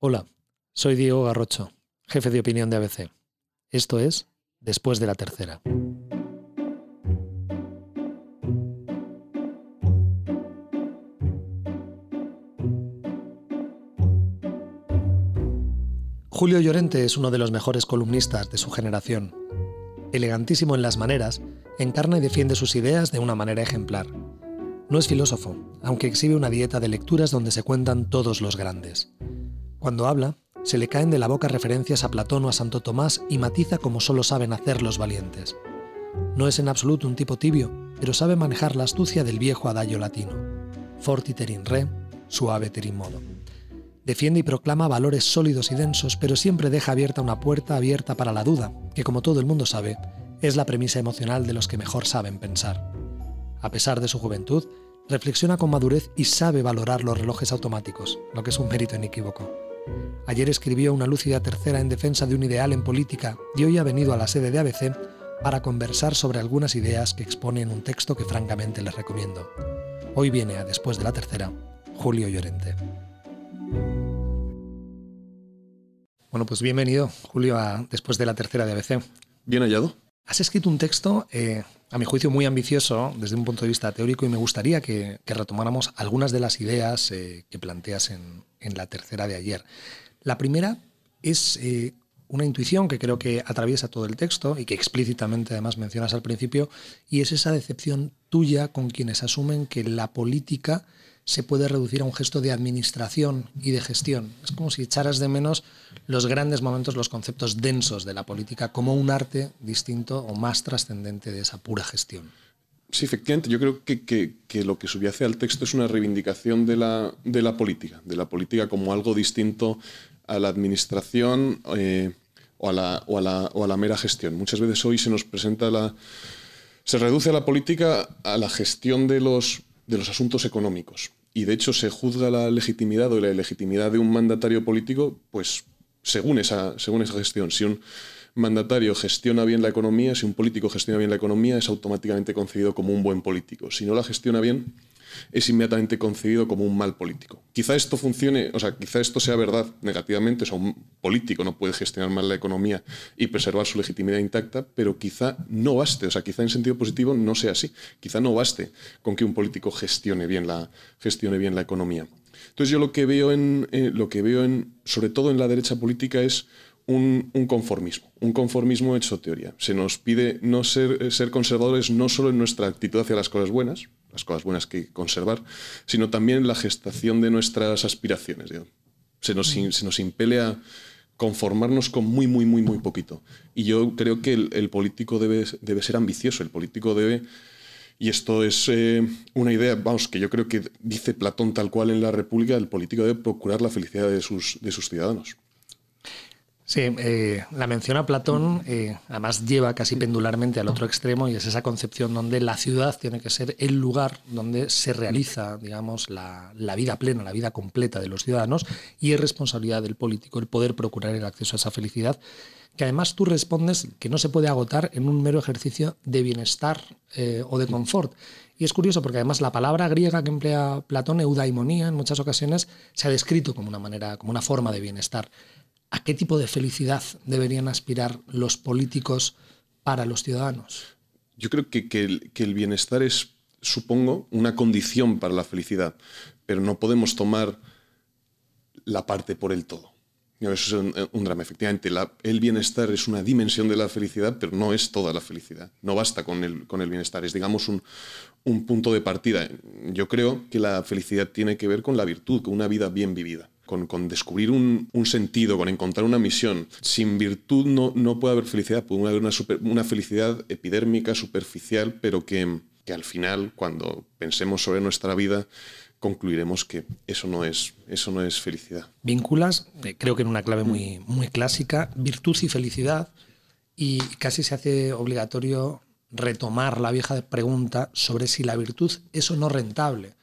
Hola, soy Diego Garrocho, jefe de opinión de ABC. Esto es Después de la Tercera. Julio Llorente es uno de los mejores columnistas de su generación. Elegantísimo en las maneras, encarna y defiende sus ideas de una manera ejemplar. No es filósofo, aunque exhibe una dieta de lecturas donde se cuentan todos los grandes. Cuando habla, se le caen de la boca referencias a Platón o a Santo Tomás y matiza como solo saben hacer los valientes. No es en absoluto un tipo tibio, pero sabe manejar la astucia del viejo adagio latino. Fortiter in re, in modo. Defiende y proclama valores sólidos y densos, pero siempre deja abierta una puerta abierta para la duda, que como todo el mundo sabe, es la premisa emocional de los que mejor saben pensar. A pesar de su juventud, reflexiona con madurez y sabe valorar los relojes automáticos, lo que es un mérito inequívoco. Ayer escribió una lúcida tercera en defensa de un ideal en política y hoy ha venido a la sede de ABC para conversar sobre algunas ideas que expone en un texto que francamente les recomiendo. Hoy viene a Después de la Tercera, Julio Llorente. Bueno, pues bienvenido, Julio, a Después de la Tercera de ABC. Bien hallado. Has escrito un texto, eh, a mi juicio, muy ambicioso desde un punto de vista teórico y me gustaría que, retomáramos algunas de las ideas eh, que planteas en, en la tercera de ayer. La primera es eh, una intuición que creo que atraviesa todo el texto y que explícitamente además mencionas al principio, y es esa decepción tuya con quienes asumen que la política se puede reducir a un gesto de administración y de gestión. Es como si echaras de menos los grandes momentos, los conceptos densos de la política como un arte distinto o más trascendente de esa pura gestión. Sí, efectivamente. Yo creo que, que, lo que subyace al texto es una reivindicación de la, de la, política, de la política como algo distinto a la administración eh, o, a la, o, a la, o, a la, mera gestión. Muchas veces hoy se nos presenta la... Se reduce a la política a la gestión de los, de los asuntos económicos. Y de hecho se juzga la legitimidad o la ilegitimidad de un mandatario político, pues según esa, según esa gestión. Si un, mandatario gestiona bien la economía, si un político gestiona bien la economía, es automáticamente concedido como un buen político. Si no la gestiona bien, es inmediatamente concedido como un mal político. Quizá esto funcione, o sea, quizá esto sea verdad negativamente, o sea, un político no puede gestionar mal la economía y preservar su legitimidad intacta, pero quizá no baste, o sea, quizá en sentido positivo no sea así, quizá no baste con que un político gestione bien la, gestione bien la economía. Entonces yo lo que veo en, eh, lo que veo en, sobre todo en la derecha política es un, conformismo, un conformismo hecho teoría. Se nos pide no eh, ser, conservadores no solo en nuestra actitud hacia las cosas buenas, las cosas buenas que conservar, sino también en la gestación de nuestras aspiraciones. Se, nos, mm. se nos impele a conformarnos con muy, muy, muy, muy poquito. Y yo creo que el, político debe, debe ser ambicioso, el político debe... Y esto es eh, una idea, vamos, que yo creo que dice Platón tal cual en la República, el político debe procurar la felicidad de sus, de sus ciudadanos. Sí, eh, la menciona Platón, eh, además lleva casi pendularmente al otro extremo y es esa concepción donde la ciudad tiene que ser el lugar donde se realiza, digamos, la, vida plena, la vida completa de los ciudadanos y es responsabilidad del político el poder procurar el acceso a esa felicidad, que además tú respondes que no se puede agotar en un mero ejercicio de bienestar eh, o de confort. Y es curioso porque además la palabra griega que emplea Platón, eudaimonía, en muchas ocasiones se ha descrito como una manera, como una forma de bienestar. ¿A qué tipo de felicidad deberían aspirar los políticos para los ciudadanos? Yo creo que, el, bienestar es, supongo, una condición para la felicidad, pero no podemos tomar la parte por el todo. Eso es un, eh, drama, efectivamente. el bienestar es una dimensión de la felicidad, pero no es toda la felicidad. No basta con el, con el bienestar, es, digamos, un punto de partida. Yo creo que la felicidad tiene que ver con la virtud, con una vida bien vivida con, descubrir un, sentido, con encontrar una misión. Sin virtud no, no puede haber felicidad, puede haber una, felicidad epidérmica, superficial, pero que, al final, cuando pensemos sobre nuestra vida, concluiremos que eso no es, eso no es felicidad. Vínculas, eh, creo que en una clave muy, muy clásica, virtud y felicidad, y casi se hace obligatorio retomar la vieja pregunta sobre si la virtud es o no rentable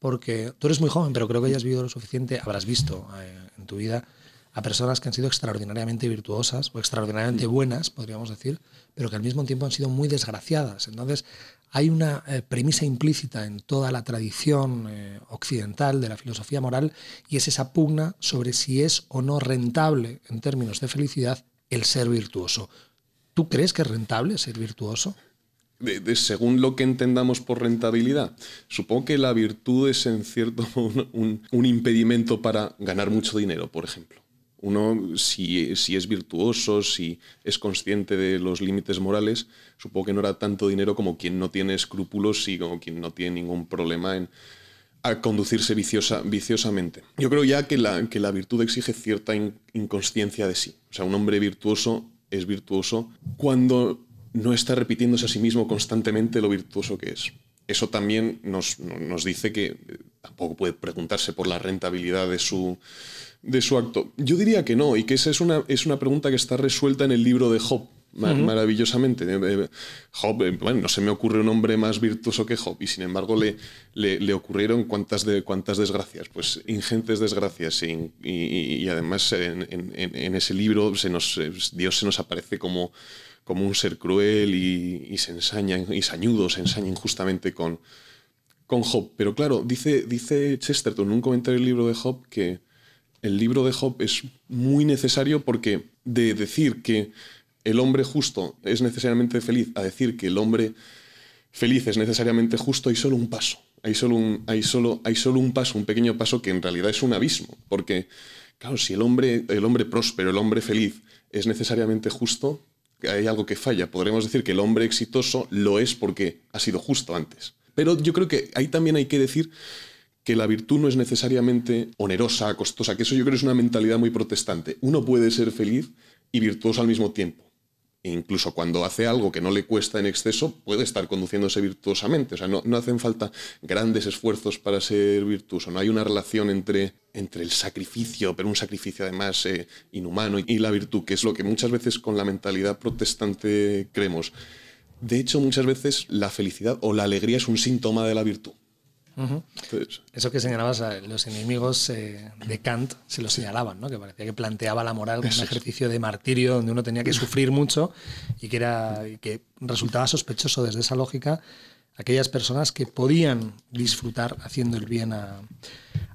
porque tú eres muy joven, pero creo que ya has vivido lo suficiente, habrás visto eh, en tu vida a personas que han sido extraordinariamente virtuosas o extraordinariamente mm. buenas, podríamos decir, pero que al mismo tiempo han sido muy desgraciadas. Entonces, hay una eh, premisa implícita en toda la tradición eh, occidental de la filosofía moral y es esa pugna sobre si es o no rentable en términos de felicidad el ser virtuoso. ¿Tú crees que es rentable ser virtuoso? según lo que entendamos por rentabilidad. Supongo que la virtud es en cierto un, impedimento para ganar mucho dinero, por ejemplo. Uno, si, si es virtuoso, si es consciente de los límites morales, supongo que no hará tanto dinero como quien no tiene escrúpulos y como quien no tiene ningún problema en a conducirse viciosa, viciosamente. Yo creo ya que la, que la virtud exige cierta inconsciencia de sí. O sea, un hombre virtuoso es virtuoso cuando no está repitiéndose a sí mismo constantemente lo virtuoso que es. Eso también nos, dice que eh, tampoco puede preguntarse por la rentabilidad de su, de su acto. Yo diría que no, y que esa es una, es una pregunta que está resuelta en el libro de Job, maravillosamente. Eh, eh, Job, bueno, no se me ocurre un hombre más virtuoso que Job, y sin embargo le, le, ocurrieron cuántas, de, desgracias, pues ingentes desgracias, y, además en, ese libro Dios se nos aparece como como un ser cruel y, se ensaña, y sañudo, se ensaña injustamente con, con Job. Pero claro, dice, dice Chesterton en un comentario del libro de Job que el libro de Job es muy necesario porque de decir que el hombre justo es necesariamente feliz a decir que el hombre feliz es necesariamente justo hay solo un paso. Hay solo un, hay solo, hay solo un paso, un pequeño paso que en realidad es un abismo. Porque, claro, si el hombre, el hombre próspero, el hombre feliz es necesariamente justo, hay algo que falla. Podremos decir que el hombre exitoso lo es porque ha sido justo antes. Pero yo creo que ahí también hay que decir que la virtud no es necesariamente onerosa, costosa, que eso yo creo es una mentalidad muy protestante. Uno puede ser feliz y virtuoso al mismo tiempo. E incluso cuando hace algo que no le cuesta en exceso, puede estar conduciéndose virtuosamente. O sea, no, no hacen falta grandes esfuerzos para ser virtuoso. No hay una relación entre, entre el sacrificio, pero un sacrificio además eh, inhumano, y la virtud, que es lo que muchas veces con la mentalidad protestante creemos. De hecho, muchas veces la felicidad o la alegría es un síntoma de la virtud. Eso que señalabas, eh, los enemigos eh, de Kant se lo señalaban, ¿no? que parecía que planteaba la moral como un ejercicio de martirio donde uno tenía que sufrir mucho y que, era, que resultaba sospechoso desde esa lógica aquellas personas que podían disfrutar haciendo el bien a,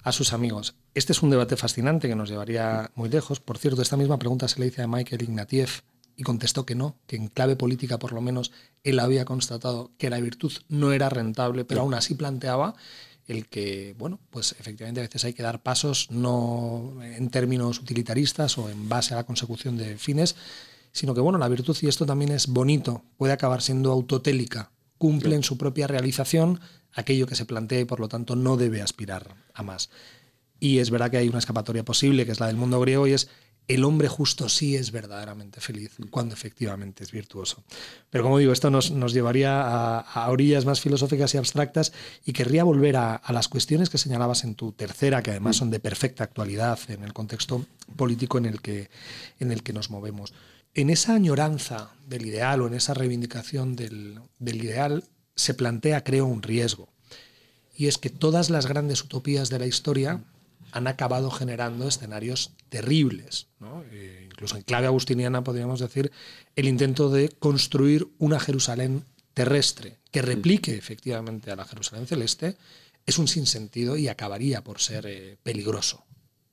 a sus amigos. Este es un debate fascinante que nos llevaría muy lejos. Por cierto, esta misma pregunta se le hice a Michael Ignatieff y contestó que no, que en clave política por lo menos él había constatado que la virtud no era rentable, pero aún así planteaba el que, bueno, pues efectivamente a veces hay que dar pasos no en términos utilitaristas o en base a la consecución de fines, sino que, bueno, la virtud, y esto también es bonito, puede acabar siendo autotélica, cumple en su propia realización aquello que se plantea y por lo tanto no debe aspirar a más. Y es verdad que hay una escapatoria posible, que es la del mundo griego, y es el hombre justo sí es verdaderamente feliz cuando efectivamente es virtuoso. Pero como digo, esto nos, llevaría a, orillas más filosóficas y abstractas y querría volver a, las cuestiones que señalabas en tu tercera, que además son de perfecta actualidad en el contexto político en el que, en el que nos movemos. En esa añoranza del ideal o en esa reivindicación del, del ideal se plantea, creo, un riesgo. Y es que todas las grandes utopías de la historia han acabado generando escenarios terribles. Eh, incluso en clave agustiniana podríamos decir el intento de construir una Jerusalén terrestre que mm. replique efectivamente a la Jerusalén celeste es un sinsentido y acabaría por ser eh, peligroso.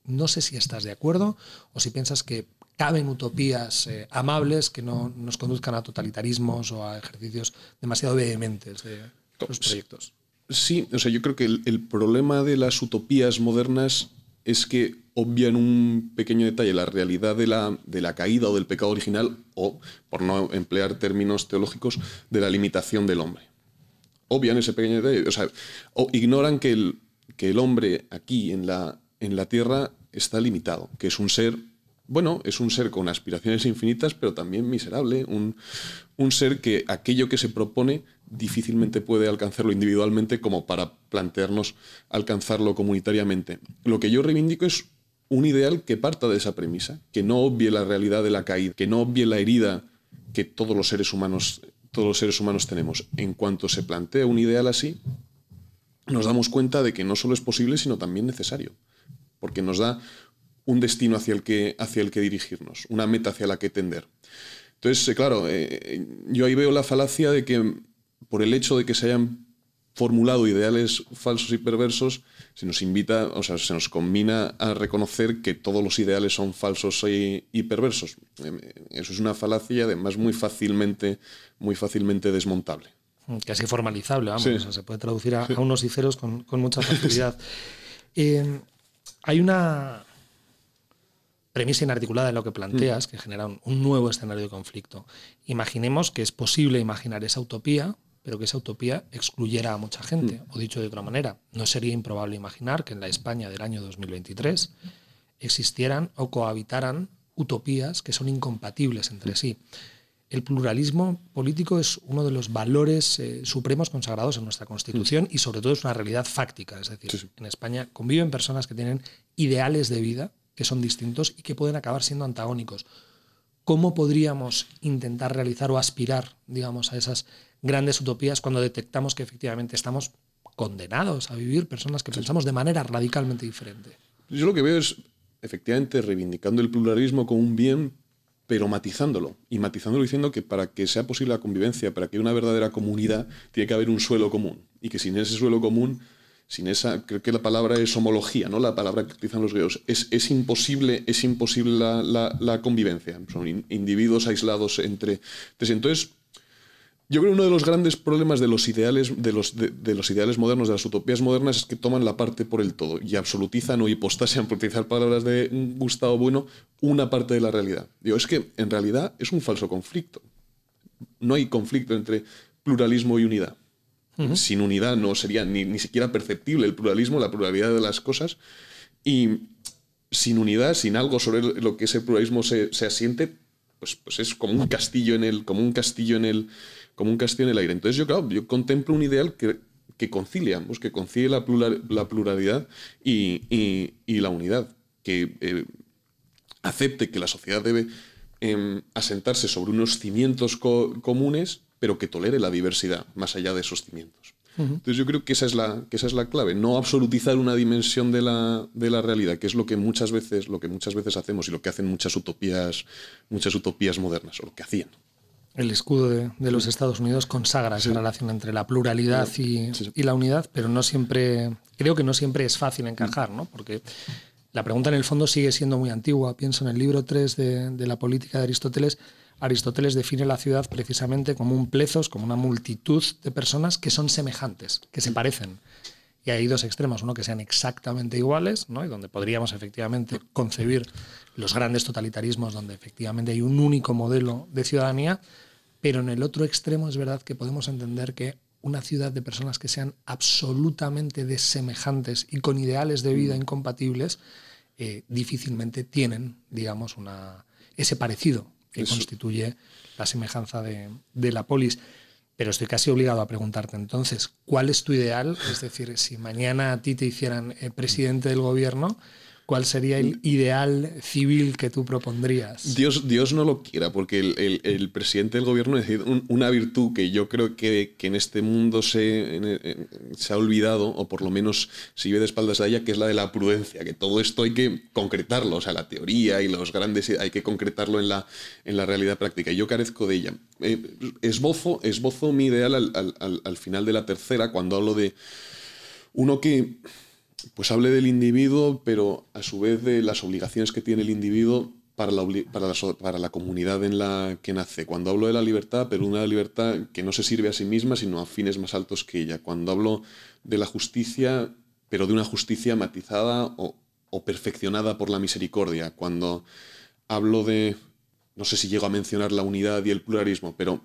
No sé si estás de acuerdo o si piensas que caben utopías eh, amables que no nos conduzcan a totalitarismos o a ejercicios demasiado vehementes de oh, los proyectos. Sí, o sea, yo creo que el problema de las utopías modernas es que obvian un pequeño detalle, la realidad de la, caída o del pecado original, o, por no emplear términos teológicos, de la limitación del hombre. Obvian ese pequeño detalle, o sea, ignoran que el, que el hombre aquí en la, tierra está limitado, que es un ser, bueno, es un ser con aspiraciones infinitas, pero también miserable, un ser que aquello que se propone difícilmente puede alcanzarlo individualmente como para plantearnos alcanzarlo comunitariamente. Lo que yo reivindico es un ideal que parta de esa premisa, que no obvie la realidad de la caída, que no obvie la herida que todos los seres humanos, todos los seres humanos tenemos. En cuanto se plantea un ideal así, nos damos cuenta de que no solo es posible, sino también necesario, porque nos da un destino hacia el que, hacia el que dirigirnos, una meta hacia la que tender. Entonces, eh, claro, eh, yo ahí veo la falacia de que por el hecho de que se hayan formulado ideales falsos y perversos, se nos invita, o sea, se nos combina a reconocer que todos los ideales son falsos y, perversos. Em, eso es una falacia además muy fácilmente, muy fácilmente desmontable. Mm, casi formalizable, vamos. se puede traducir a, unos y ceros con, mucha facilidad. Em, hay una premisa inarticulada en lo que planteas mm. que genera un nuevo escenario de conflicto. Imaginemos que es posible imaginar esa utopía pero que esa utopía excluyera a mucha gente. Mm. O dicho de otra manera, no sería improbable imaginar que en la España del año 2023 existieran o cohabitaran utopías que son incompatibles entre sí. El pluralismo político es uno de los valores eh, supremos consagrados en nuestra Constitución mm. y sobre todo es una realidad fáctica. Es decir, en España conviven personas que tienen ideales de vida que son distintos y que pueden acabar siendo antagónicos. ¿Cómo podríamos intentar realizar o aspirar, digamos, a esas grandes utopías cuando detectamos que efectivamente estamos condenados a vivir personas que pensamos de manera radicalmente diferente? Yo lo que veo es, efectivamente, reivindicando el pluralismo como un bien, pero matizándolo. Y matizándolo diciendo que para que sea posible la convivencia, para que haya una verdadera comunidad, tiene que haber un suelo común. Y que sin ese suelo común sin esa, creo que la palabra es homología, ¿no? La palabra que utilizan los griegos. Es, imposible, es imposible la, convivencia. Son individuos aislados entre. Entonces, yo creo que uno de los grandes problemas de los ideales, de los, de, los ideales modernos, de las utopías modernas, es que toman la parte por el todo y absolutizan o hipostasian, por utilizar palabras de Gustavo Bueno, una parte de la realidad. Digo, es que en realidad es un falso conflicto. No hay conflicto entre pluralismo y unidad sin unidad no sería ni, ni siquiera perceptible el pluralismo, la pluralidad de las cosas. Y sin unidad, sin algo sobre lo que ese pluralismo se, asiente, pues, pues, es como un castillo en el, como un castillo en el, como un castillo en el aire. Entonces yo, claro, yo contemplo un ideal que, que concilie ambos, que concilie la, la pluralidad y, la unidad, que eh, acepte que la sociedad debe em, asentarse sobre unos cimientos comunes pero que tolere la diversidad más allá de esos cimientos. Entonces yo creo que esa, es la, esa es la clave, no absolutizar una dimensión de la, realidad, que es lo que, muchas veces, lo que muchas veces hacemos y lo que hacen muchas utopías, muchas utopías modernas, o lo que hacían. El escudo de, de los Estados Unidos consagra esa relación entre la pluralidad y, y, la unidad, pero no siempre, creo que no siempre es fácil encajar, mm. Porque la pregunta en el fondo sigue siendo muy antigua. Pienso en el libro 3 de, de la política de Aristóteles, Aristóteles define la ciudad precisamente como un plezos, como una multitud de personas que son semejantes, que se parecen. Y hay dos extremos, uno que sean exactamente iguales, y donde podríamos efectivamente concebir los grandes totalitarismos, donde efectivamente hay un único modelo de ciudadanía, pero en el otro extremo es verdad que podemos entender que una ciudad de personas que sean absolutamente desemejantes y con ideales de vida mm. incompatibles, eh, difícilmente tienen, digamos, una, ese parecido que constituye la semejanza de, la polis. Pero estoy casi obligado a preguntarte entonces, ¿cuál es tu ideal? Es decir, si mañana a ti te hicieran eh, presidente del gobierno, ¿Cuál sería el ideal civil que tú propondrías? Dios, Dios no lo quiera, porque el, presidente del gobierno es decir, una virtud que yo creo que, en este mundo se, se ha olvidado, o por lo menos se ve de espaldas a ella, que es la de la prudencia, que todo esto hay que concretarlo, o sea, la teoría y los grandes hay que concretarlo en la, en la realidad práctica. Y yo carezco de ella. Eh, esbozo, esbozo mi ideal al final de la tercera, cuando hablo de uno que pues hable del individuo, pero a su vez de las obligaciones que tiene el individuo para la, para, para la, comunidad en la que nace. Cuando hablo de la libertad, pero una libertad que no se sirve a sí misma, sino a fines más altos que ella. Cuando hablo de la justicia, pero de una justicia matizada o, perfeccionada por la misericordia. Cuando hablo de, no sé si llego a mencionar la unidad y el pluralismo, pero,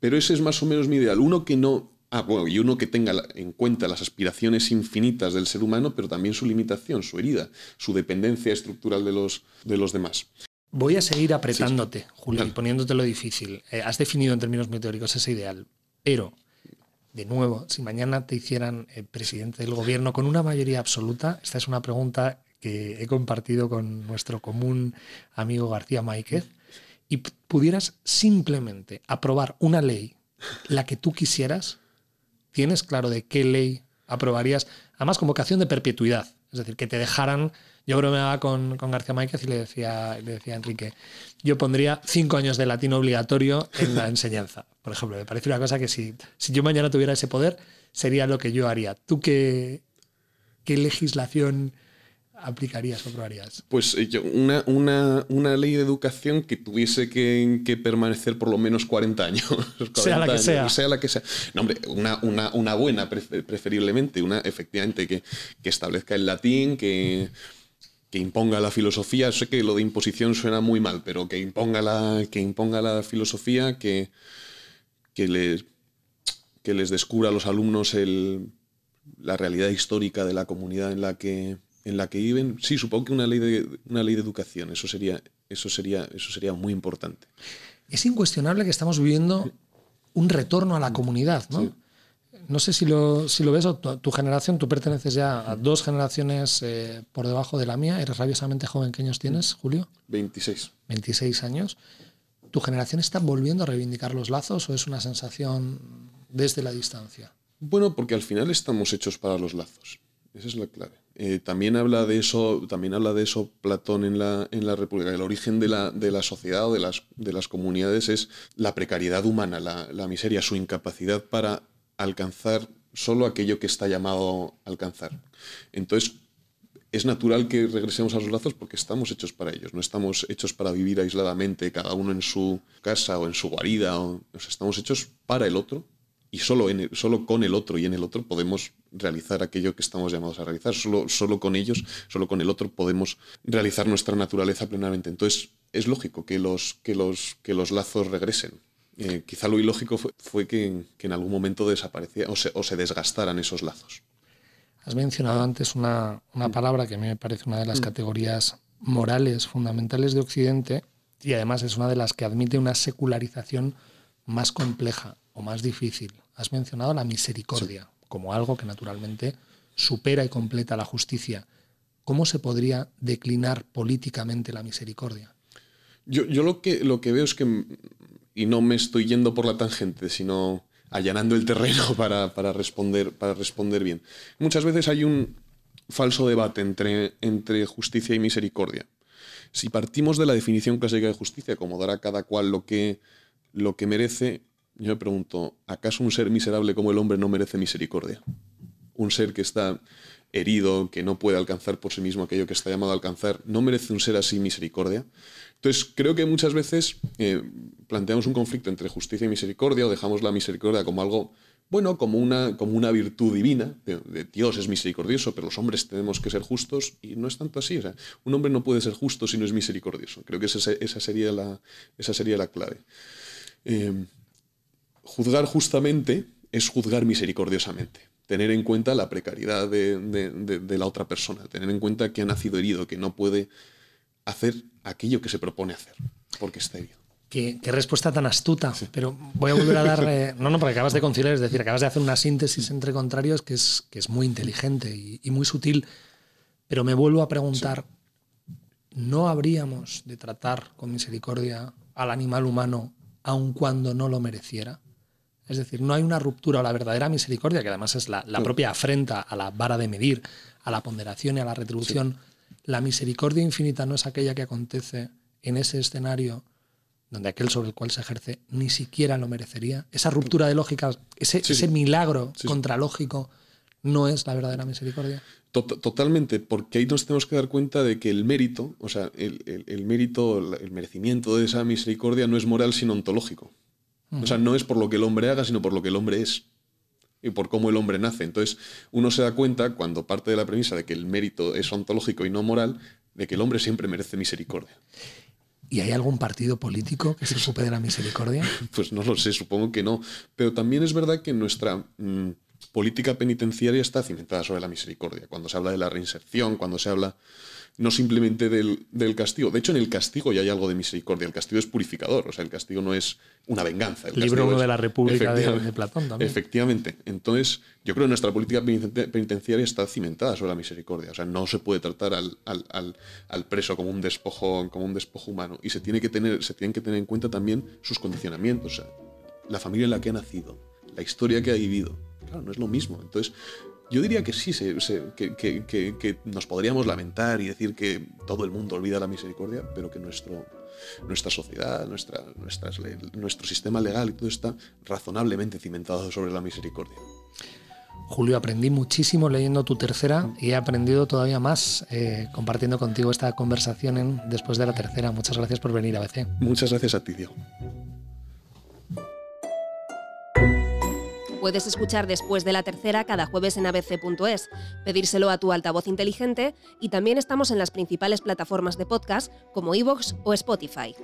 pero ese es más o menos mi ideal. Uno que no, Ah, bueno, y uno que tenga en cuenta las aspiraciones infinitas del ser humano, pero también su limitación, su herida, su dependencia estructural de los, de los demás. Voy a seguir apretándote, Julián, ah. poniéndote Julio, difícil. Eh, has definido en términos meteóricos ese ideal, pero, de nuevo, si mañana te hicieran eh, presidente del gobierno con una mayoría absoluta, esta es una pregunta que he compartido con nuestro común amigo García Maíquez, y pudieras simplemente aprobar una ley, la que tú quisieras, tienes claro de qué ley aprobarías, además con vocación de perpetuidad, es decir, que te dejaran, yo bromeaba con, con García Máquez y le decía, le decía a Enrique, yo pondría cinco años de latín obligatorio en la enseñanza, por ejemplo, me parece una cosa que si, si yo mañana tuviera ese poder, sería lo que yo haría. ¿Tú qué, qué legislación aplicarías o probarías? Pues eh, una, ley de educación que tuviese que, permanecer por lo menos 40 años. sea la que sea. No, una, buena, preferiblemente, una efectivamente que, establezca el latín, que imponga la filosofía, sé que lo de imposición suena muy mal, pero que imponga la, que imponga la filosofía, que, que, les, que les descubra a los alumnos la realidad histórica de la comunidad en la que, en la que viven, sí, supongo que una ley de, una ley de educación, eso sería, eso, sería, eso sería muy importante. Es incuestionable que estamos viviendo un retorno a la comunidad, ¿no? No sé si lo, si lo ves, o tu, generación, tú perteneces ya a dos generaciones eh, por debajo de la mía, eres rabiosamente joven, ¿qué años tienes, Julio? 26. 26 años. ¿Tu generación está volviendo a reivindicar los lazos o es una sensación desde la distancia? Bueno, porque al final estamos hechos para los lazos. Esa es la clave. Eh, también, habla de eso, también habla de eso Platón en la, en la República. El origen de la, sociedad o de las, de las comunidades es la precariedad humana, la, miseria, su incapacidad para alcanzar solo aquello que está llamado a alcanzar. Entonces, es natural que regresemos a los lazos porque estamos hechos para ellos, no estamos hechos para vivir aisladamente, cada uno en su casa o en su guarida, o, estamos hechos para el otro y solo, solo con el otro y en el otro podemos realizar aquello que estamos llamados a realizar. Solo, solo con ellos, solo con el otro podemos realizar nuestra naturaleza plenamente. Entonces es lógico que los, que los, que los lazos regresen. Eh, quizá lo ilógico fue, que, en algún momento desaparecieran o se, o desgastaran esos lazos. Has mencionado antes una, una, mm. palabra que a mí me parece una de las mm. categorías morales fundamentales de Occidente y además es una de las que admite una secularización más compleja más difícil. Has mencionado la misericordia como algo que naturalmente supera y completa la justicia. ¿Cómo se podría declinar políticamente la misericordia? Yo, lo, que, lo que veo es que, mm, y no me estoy yendo por la tangente, sino allanando el terreno para, responder, para responder bien. Muchas veces hay un falso debate entre, entre justicia y misericordia. Si partimos de la definición clásica de justicia, como dará cada cual lo que, lo que merece, yo me pregunto, ¿acaso un ser miserable como el hombre no merece misericordia? Un ser que está herido, que no puede alcanzar por sí mismo aquello que está llamado a alcanzar, ¿no merece un ser así misericordia? Entonces, creo que muchas veces eh, planteamos un conflicto entre justicia y misericordia o dejamos la misericordia como algo bueno, como una, como una virtud divina, de, Dios es misericordioso, pero los hombres tenemos que ser justos, y no es tanto así. un hombre no puede ser justo si no es misericordioso. Creo que esa, esa sería, la, esa sería la clave. Eh, Juzgar justamente es juzgar misericordiosamente, tener en cuenta la precariedad de, la otra persona, tener en cuenta que ha nacido herido, que no puede hacer aquello que se propone hacer, porque está herido. Qué, respuesta tan astuta. Pero voy a volver a dar. no, no, porque acabas de conciliar, es decir, acabas de hacer una síntesis entre contrarios que es, que es muy inteligente y, muy sutil. Pero me vuelvo a preguntar: ¿no habríamos de tratar con misericordia al animal humano aun cuando no lo mereciera? Es decir, no hay una ruptura o la verdadera misericordia, que además es la, mm. propia afrenta a la vara de medir, a la ponderación y a la retribución. La misericordia infinita no es aquella que acontece en ese escenario donde aquel sobre el cual se ejerce ni siquiera lo merecería. Esa ruptura de lógica, ese, milagro contralógico, no es la verdadera misericordia. Totalmente, porque ahí nos tenemos que dar cuenta de que el mérito, o sea, el mérito, el merecimiento de esa misericordia no es moral sino ontológico. O sea, no es por lo que el hombre haga, sino por lo que el hombre es y por cómo el hombre nace. Entonces, uno se da cuenta, cuando parte de la premisa de que el mérito es ontológico y no moral, de que el hombre siempre merece misericordia. ¿Y hay algún partido político que se ocupe de la misericordia? pues no lo sé, supongo que no. Pero también es verdad que nuestra mm, política penitenciaria está cimentada sobre la misericordia. Cuando se habla de la reinserción, cuando se habla no simplemente del, castigo. De hecho, en el castigo ya hay algo de misericordia. El castigo es purificador, o sea, el castigo no es una venganza. El Libro uno de la República de, Platón también. Efectivamente. Entonces, yo creo que nuestra política penitenciaria está cimentada sobre la misericordia. O sea, no se puede tratar al, al, preso como un despojo, como un despojo humano. Y se tiene que tener, se tienen que tener en cuenta también sus condicionamientos. O sea, la familia en la que ha nacido, la historia que ha vivido. Claro, no es lo mismo. Entonces, yo diría que sí, que, nos podríamos lamentar y decir que todo el mundo olvida la misericordia, pero que nuestra sociedad, nuestro sistema legal y todo está razonablemente cimentado sobre la misericordia. Julio, aprendí muchísimo leyendo tu tercera y he aprendido todavía más eh, compartiendo contigo esta conversación después de la tercera. Muchas gracias por venir a BC. Muchas gracias a ti, Diego. Puedes escuchar después de la tercera cada jueves en abc.es, pedírselo a tu altavoz inteligente y también estamos en las principales plataformas de podcast como iVoox o Spotify.